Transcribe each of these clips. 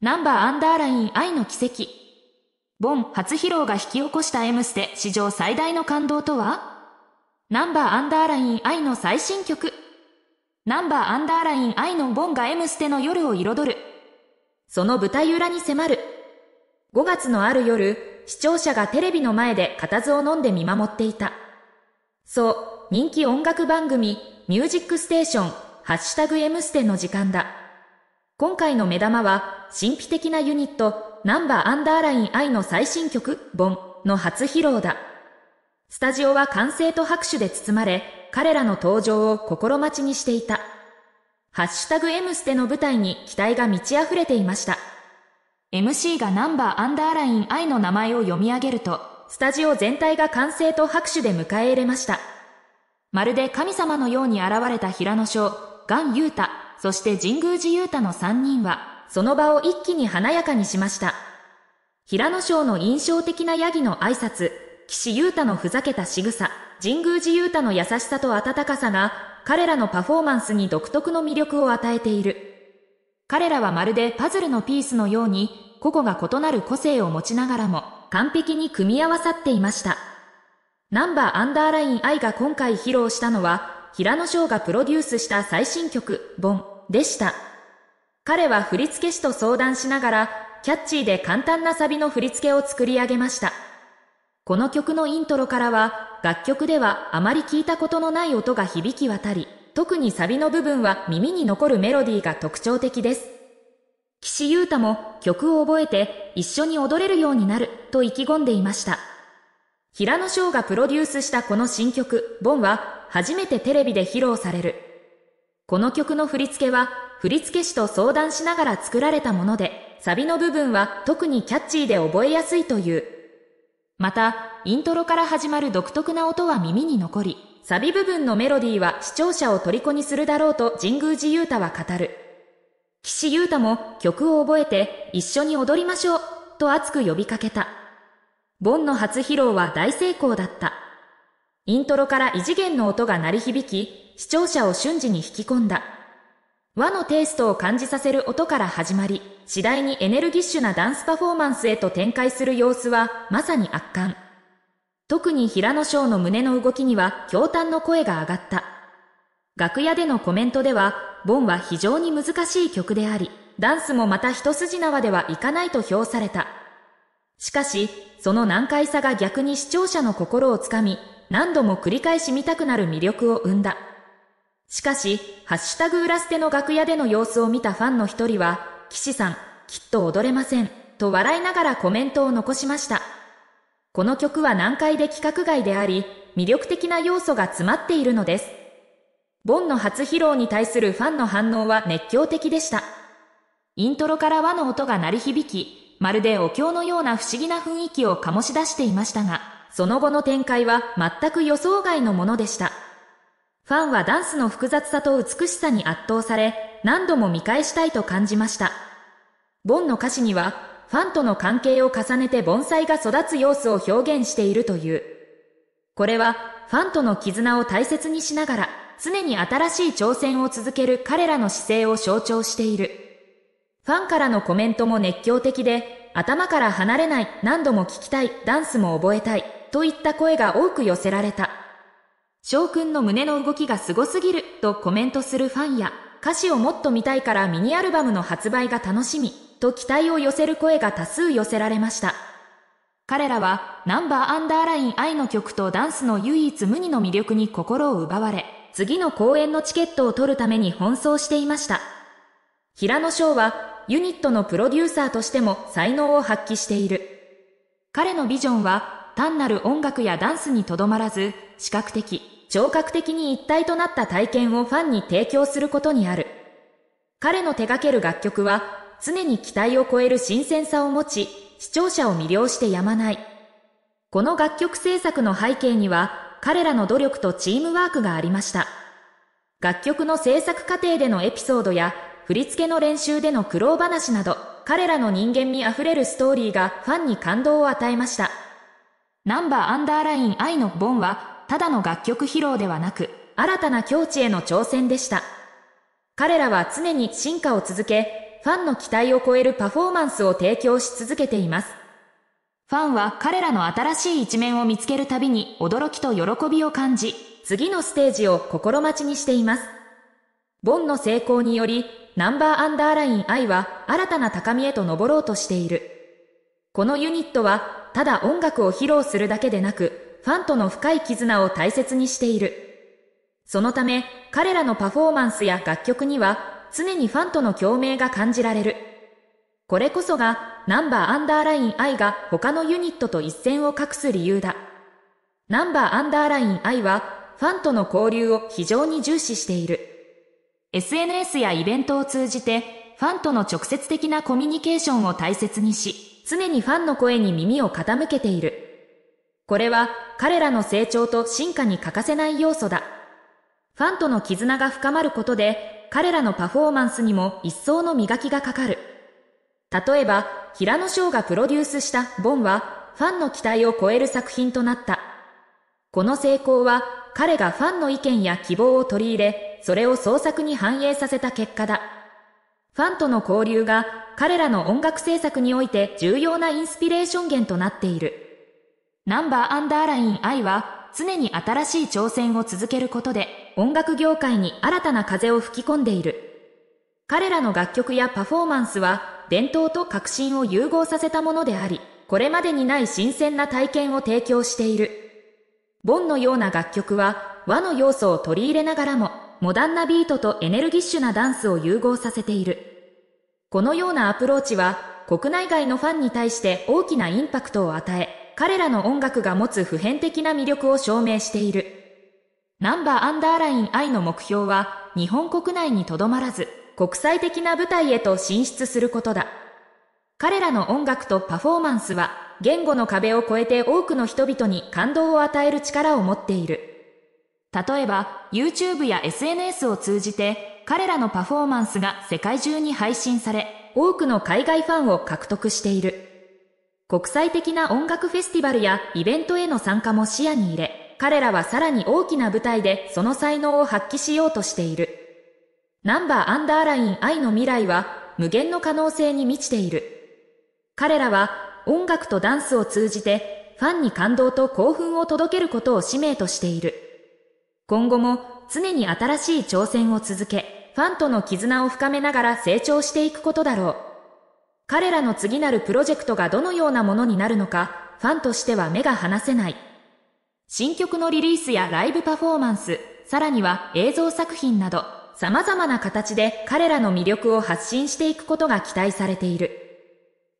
ナンバーアンダーライン愛の奇跡。ボン初披露が引き起こしたエムステ史上最大の感動とはナンバーアンダーライン愛の最新曲。ナンバーアンダーライン愛のボンがエムステの夜を彩る。その舞台裏に迫る。5月のある夜、視聴者がテレビの前で固唾を飲んで見守っていた。そう、人気音楽番組、ミュージックステーション、ハッシュタグ M ステの時間だ。今回の目玉は、神秘的なユニット、ナンバーアンダーライン愛の最新曲、ボンの初披露だ。スタジオは歓声と拍手で包まれ、彼らの登場を心待ちにしていた。ハッシュタグ M ステの舞台に期待が満ち溢れていました。MC がナンバーアンダーライン愛の名前を読み上げると、スタジオ全体が歓声と拍手で迎え入れました。まるで神様のように現れた平野翔、ガン・ユータ、そして神宮寺雄太の3人は、その場を一気に華やかにしました。平野賞の印象的なヤギの挨拶、岸優太のふざけた仕草、神宮寺優太の優しさと温かさが、彼らのパフォーマンスに独特の魅力を与えている。彼らはまるでパズルのピースのように、個々が異なる個性を持ちながらも、完璧に組み合わさっていました。ナンバーアンダーライン愛が今回披露したのは、平野翔がプロデュースした最新曲、ボンでした。彼は振付師と相談しながら、キャッチーで簡単なサビの振付を作り上げました。この曲のイントロからは、楽曲ではあまり聞いたことのない音が響き渡り、特にサビの部分は耳に残るメロディーが特徴的です。岸優太も曲を覚えて一緒に踊れるようになると意気込んでいました。平野翔がプロデュースしたこの新曲、ボンは初めてテレビで披露される。この曲の振り付けは振り付け師と相談しながら作られたもので、サビの部分は特にキャッチーで覚えやすいという。また、イントロから始まる独特な音は耳に残り、サビ部分のメロディーは視聴者を虜にするだろうと神宮寺優太は語る。岸優太も曲を覚えて一緒に踊りましょうと熱く呼びかけた。ボンの初披露は大成功だった。イントロから異次元の音が鳴り響き、視聴者を瞬時に引き込んだ。和のテイストを感じさせる音から始まり、次第にエネルギッシュなダンスパフォーマンスへと展開する様子は、まさに圧巻。特に平野翔の胸の動きには、驚嘆の声が上がった。楽屋でのコメントでは、ボンは非常に難しい曲であり、ダンスもまた一筋縄ではいかないと評された。しかし、その難解さが逆に視聴者の心をつかみ、何度も繰り返し見たくなる魅力を生んだ。しかし、ハッシュタグ裏捨ての楽屋での様子を見たファンの一人は、岸さん、きっと踊れません、と笑いながらコメントを残しました。この曲は難解で規格外であり、魅力的な要素が詰まっているのです。ボンの初披露に対するファンの反応は熱狂的でした。イントロから和の音が鳴り響き、まるでお経のような不思議な雰囲気を醸し出していましたが、その後の展開は全く予想外のものでした。ファンはダンスの複雑さと美しさに圧倒され、何度も見返したいと感じました。ボンの歌詞には、ファンとの関係を重ねて盆栽が育つ様子を表現しているという。これは、ファンとの絆を大切にしながら、常に新しい挑戦を続ける彼らの姿勢を象徴している。ファンからのコメントも熱狂的で、頭から離れない、何度も聞きたい、ダンスも覚えたい。といった声が多く寄せられた。翔くんの胸の動きがすごすぎるとコメントするファンや、歌詞をもっと見たいからミニアルバムの発売が楽しみと期待を寄せる声が多数寄せられました。彼らはナンバーアンダーライン愛の曲とダンスの唯一無二の魅力に心を奪われ、次の公演のチケットを取るために奔走していました。平野翔はユニットのプロデューサーとしても才能を発揮している。彼のビジョンは単なる音楽やダンスにとどまらず、視覚的、聴覚的に一体となった体験をファンに提供することにある。彼の手掛ける楽曲は、常に期待を超える新鮮さを持ち、視聴者を魅了してやまない。この楽曲制作の背景には、彼らの努力とチームワークがありました。楽曲の制作過程でのエピソードや、振り付けの練習での苦労話など、彼らの人間味あふれるストーリーがファンに感動を与えました。ナンバーアンダーライン愛のボンは、ただの楽曲披露ではなく、新たな境地への挑戦でした。彼らは常に進化を続け、ファンの期待を超えるパフォーマンスを提供し続けています。ファンは彼らの新しい一面を見つけるたびに驚きと喜びを感じ、次のステージを心待ちにしています。ボンの成功により、ナンバーアンダーライン I は新たな高みへと登ろうとしている。このユニットはただ音楽を披露するだけでなく、ファンとの深い絆を大切にしている。そのため、彼らのパフォーマンスや楽曲には、常にファンとの共鳴が感じられる。これこそが、ナンバーアンダーライン I が他のユニットと一線を画す理由だ。ナンバーアンダーライン I は、ファンとの交流を非常に重視している。SNS やイベントを通じて、ファンとの直接的なコミュニケーションを大切にし、常にファンの声に耳を傾けている。これは彼らの成長と進化に欠かせない要素だ。ファンとの絆が深まることで、彼らのパフォーマンスにも一層の磨きがかかる。例えば、平野翔がプロデュースしたボンは、ファンの期待を超える作品となった。この成功は、彼がファンの意見や希望を取り入れ、それを創作に反映させた結果だ。ファンとの交流が彼らの音楽制作において重要なインスピレーション源となっている。ナンバーアンダーライン I は常に新しい挑戦を続けることで音楽業界に新たな風を吹き込んでいる。彼らの楽曲やパフォーマンスは伝統と革新を融合させたものであり、これまでにない新鮮な体験を提供している。ボンのような楽曲は和の要素を取り入れながらもモダンなビートとエネルギッシュなダンスを融合させている。このようなアプローチは、国内外のファンに対して大きなインパクトを与え、彼らの音楽が持つ普遍的な魅力を証明している。ナンバーアンダーライン I の目標は、日本国内にとどまらず、国際的な舞台へと進出することだ。彼らの音楽とパフォーマンスは、言語の壁を越えて多くの人々に感動を与える力を持っている。例えば YouTube や SNS を通じて彼らのパフォーマンスが世界中に配信され、多くの海外ファンを獲得している。国際的な音楽フェスティバルやイベントへの参加も視野に入れ、彼らはさらに大きな舞台でその才能を発揮しようとしている。ナンバーアンダーライン愛の未来は無限の可能性に満ちている。彼らは音楽とダンスを通じてファンに感動と興奮を届けることを使命としている。今後も常に新しい挑戦を続け、ファンとの絆を深めながら成長していくことだろう。彼らの次なるプロジェクトがどのようなものになるのか、ファンとしては目が離せない。新曲のリリースやライブパフォーマンス、さらには映像作品など、様々な形で彼らの魅力を発信していくことが期待されている。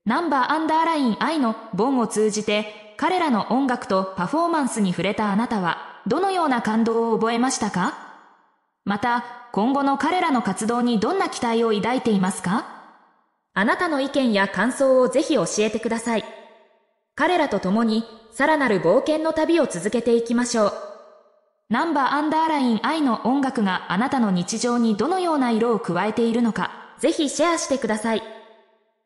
ナンバーアンダーライン愛のボンを通じて、彼らの音楽とパフォーマンスに触れたあなたは、どのような感動を覚えましたかまた、今後の彼らの活動にどんな期待を抱いていますかあなたの意見や感想をぜひ教えてください。彼らと共に、さらなる冒険の旅を続けていきましょう。ナンバーアンダーライン愛の音楽があなたの日常にどのような色を加えているのか、ぜひシェアしてください。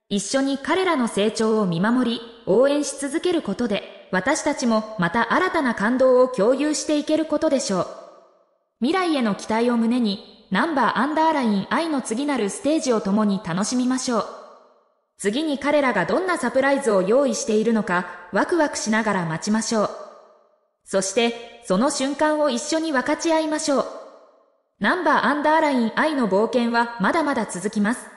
一緒に彼らの成長を見守り、応援し続けることで、私たちもまた新たな感動を共有していけることでしょう。未来への期待を胸に、ナンバーアンダーライン愛の次なるステージを共に楽しみましょう。次に彼らがどんなサプライズを用意しているのか、ワクワクしながら待ちましょう。そして、その瞬間を一緒に分かち合いましょう。ナンバーアンダーライン愛の冒険はまだまだ続きます。